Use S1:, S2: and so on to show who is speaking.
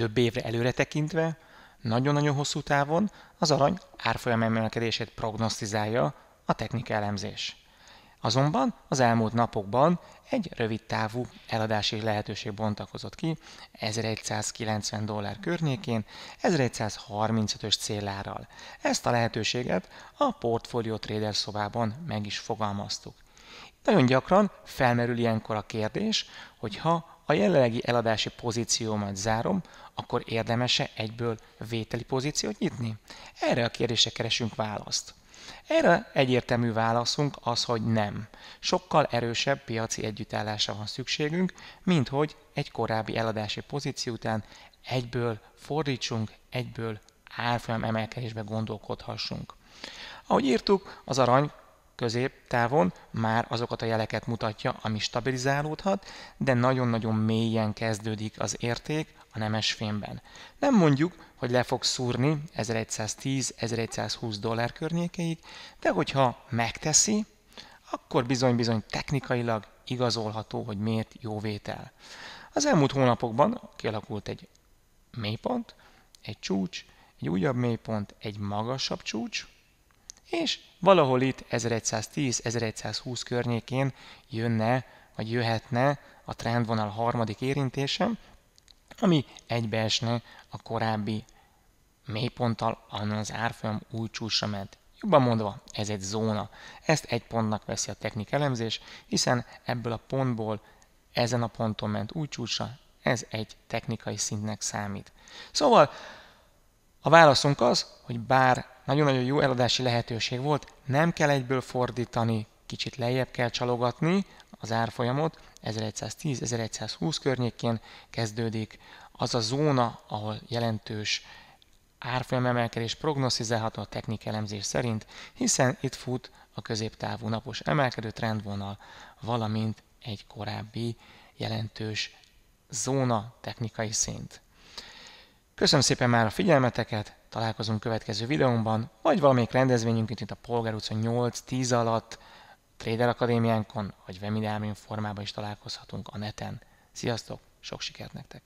S1: több évre előre tekintve, nagyon-nagyon hosszú távon az arany árfolyam emelkedését prognosztizálja a technika elemzés. Azonban az elmúlt napokban egy rövid távú eladási lehetőség bontakozott ki 1190 dollár környékén 1135-ös célárral. Ezt a lehetőséget a Portfolio Trader szobában meg is fogalmaztuk. Nagyon gyakran felmerül ilyenkor a kérdés, hogy ha ha jelenlegi eladási pozíciómat zárom, akkor érdemese egyből vételi pozíciót nyitni? Erre a kérdésre keresünk választ. Erre egyértelmű válaszunk az, hogy nem. Sokkal erősebb piaci együttállásra van szükségünk, mint hogy egy korábbi eladási pozíció után egyből fordítsunk, egyből árfolyam emelkedésbe gondolkodhassunk. Ahogy írtuk, az arany középtávon már azokat a jeleket mutatja, ami stabilizálódhat, de nagyon-nagyon mélyen kezdődik az érték a nemes fémben. Nem mondjuk, hogy le fog szúrni 1110-1120 dollár környékeig, de hogyha megteszi, akkor bizony-bizony technikailag igazolható, hogy miért jó vétel. Az elmúlt hónapokban kialakult egy mélypont, egy csúcs, egy újabb mélypont, egy magasabb csúcs, és valahol itt 1110-1120 környékén jönne, vagy jöhetne a trendvonal harmadik érintése, ami egybeesne a korábbi mélyponttal, annan az árfolyam új csúcsra ment. Jobban mondva, ez egy zóna. Ezt egy pontnak veszi a technik elemzés, hiszen ebből a pontból ezen a ponton ment új csúcsra, ez egy technikai szintnek számít. Szóval a válaszunk az, hogy bár nagyon-nagyon jó eladási lehetőség volt, nem kell egyből fordítani, kicsit lejjebb kell csalogatni az árfolyamot, 1110-1120 környékén kezdődik az a zóna, ahol jelentős árfolyam emelkedés prognosztizálható a technikai elemzés szerint, hiszen itt fut a középtávú napos emelkedő trendvonal, valamint egy korábbi jelentős zóna technikai szint. Köszönöm szépen már a figyelmeteket, Találkozunk következő videónkban, vagy valamelyik rendezvényünk itt a Polgár utca 8-10 alatt, Trader Akadémiánkon, vagy webinármin formában is találkozhatunk a neten. Sziasztok, sok sikert nektek!